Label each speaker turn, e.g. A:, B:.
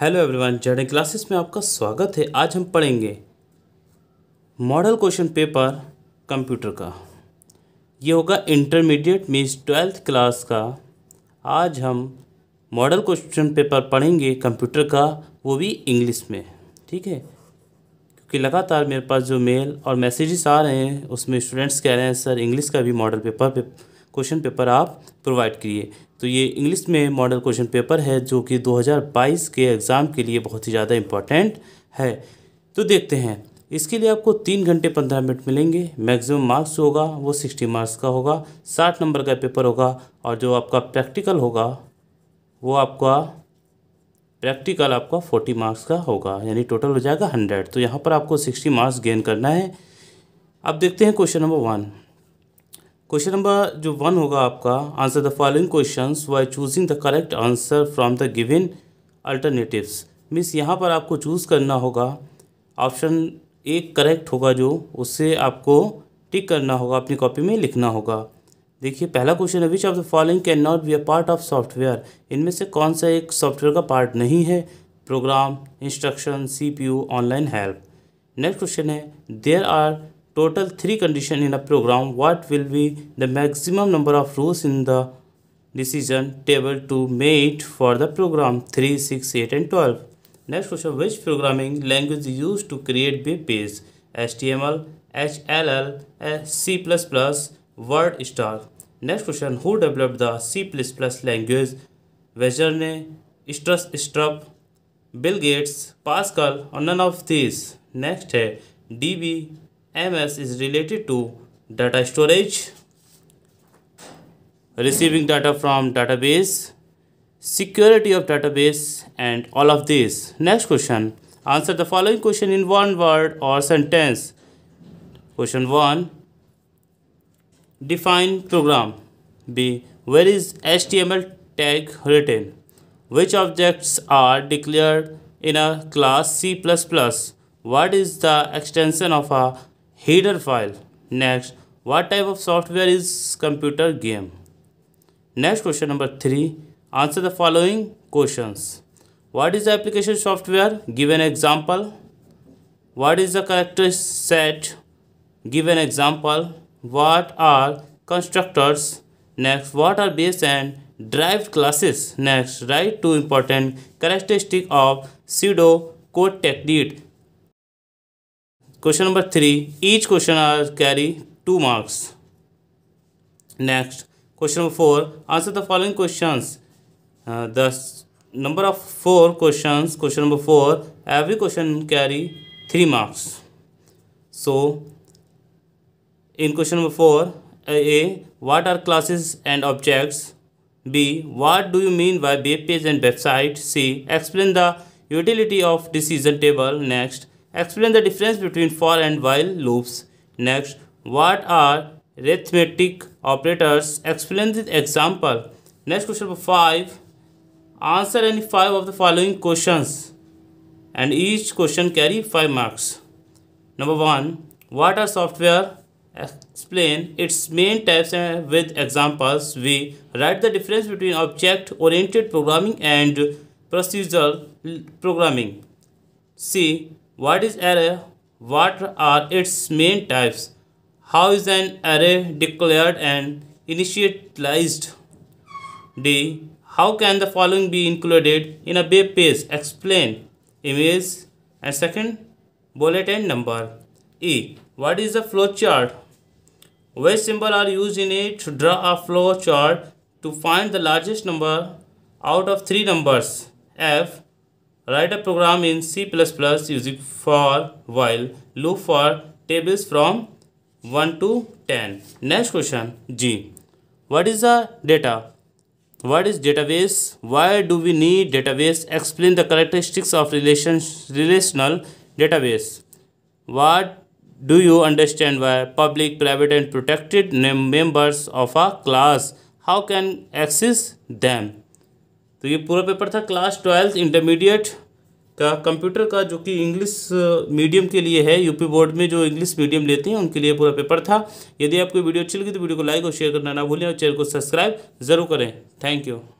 A: Hello everyone journey classes में आपका स्वागत है आज हम पढ़ेंगे मॉडल क्वेश्चन पेपर कंप्यूटर का ये होगा इंटरमीडिएट मीन्स ट्वेल्थ क्लास का आज हम मॉडल क्वेश्चन पेपर पढ़ेंगे कंप्यूटर का वो भी इंग्लिश में ठीक है क्योंकि लगातार मेरे पास जो मेल और मैसेजेस आ रहे हैं उसमें स्टूडेंट्स कह रहे हैं सर इंग्लिश का भी मॉडल पेपर पे क्वेश्चन पेपर आप प्रोवाइड करिए तो ये इंग्लिश में मॉडल क्वेश्चन पेपर है जो कि 2022 के एग्ज़ाम के लिए बहुत ही ज़्यादा इम्पॉर्टेंट है तो देखते हैं इसके लिए आपको तीन घंटे पंद्रह मिनट मिलेंगे मैक्सिमम मार्क्स होगा वो सिक्सटी मार्क्स का होगा साठ नंबर का पेपर होगा और जो आपका प्रैक्टिकल होगा वो आपका प्रैक्टिकल आपका फोर्टी मार्क्स का होगा यानी टोटल हो जाएगा हंड्रेड तो यहाँ पर आपको सिक्सटी मार्क्स गेन करना है अब देखते हैं question number one question number जो वन होगा आपका answer the following question by choosing the correct answer from the given alternatives means यहाँ पर आपको चूज़ करना होगा ऑप्शन एक करेक्ट होगा जो उससे आपको टिक करना होगा अपनी कॉपी में लिखना होगा देखिए पहला क्वेश्चन है which of the following can not be a part of software इनमें से कौन सा एक सॉफ्टवेयर का पार्ट नहीं है program instruction you online help next question है there are total three condition in a program what will be the maximum number of rows in the decision table to mate for the program 3 6 8 and 12 next question which programming language is used to create web page html hll c++ word star next question who developed the c++ language wezerne struss strupp bill gates pascal or none of these next है D B MS is related to data storage, receiving data from database, security of database and all of these. Next question. Answer the following question in one word or sentence. Question 1. Define program. B. Where is HTML tag written? Which objects are declared in a class C++? What is the extension of a header file next what type of software is computer game next question number 3 answer the following questions what is the application software give an example what is the character set give an example what are constructors next what are base and derived classes next write two important characteristic of pseudo code technique Question number 3. Each question are carry 2 marks. Next. Question number 4. Answer the following questions. Uh, the number of 4 questions. Question number 4. Every question carry 3 marks. So, in question number 4. Uh, A. What are classes and objects? B. What do you mean by web page and website? C. Explain the utility of decision table. Next. Explain the difference between for and while loops. Next, what are arithmetic operators? Explain this example. Next question number 5. Answer any 5 of the following questions and each question carry 5 marks. Number 1. What are software? Explain its main types uh, with examples. We write the difference between object-oriented programming and procedural programming. C. What is array? What are its main types? How is an array declared and initialized? D. How can the following be included in a web page? Explain image and second bullet and number. E. What is a flowchart? Which symbol are used in it to draw a flowchart to find the largest number out of three numbers? F. Write a program in C++ using for while loop for tables from 1 to 10. Next question G. What is the data? What is database? Why do we need database? Explain the characteristics of relations, relational database. What do you understand by public, private and protected members of a class? How can access them? तो ये पूरा paper था class twelfth intermediate का computer का जो कि English medium uh, के लिए है यूपी बोर्ड में जो इंग्लिश मीडियम लेते हैं उनके लिए पूरा पेपर था यदि आपको वीडियो अच्छी लगी तो वीडियो को लाइक और शेयर करना ना भूलें और चैनल को सब्सक्राइब जरूर करें थैंक यू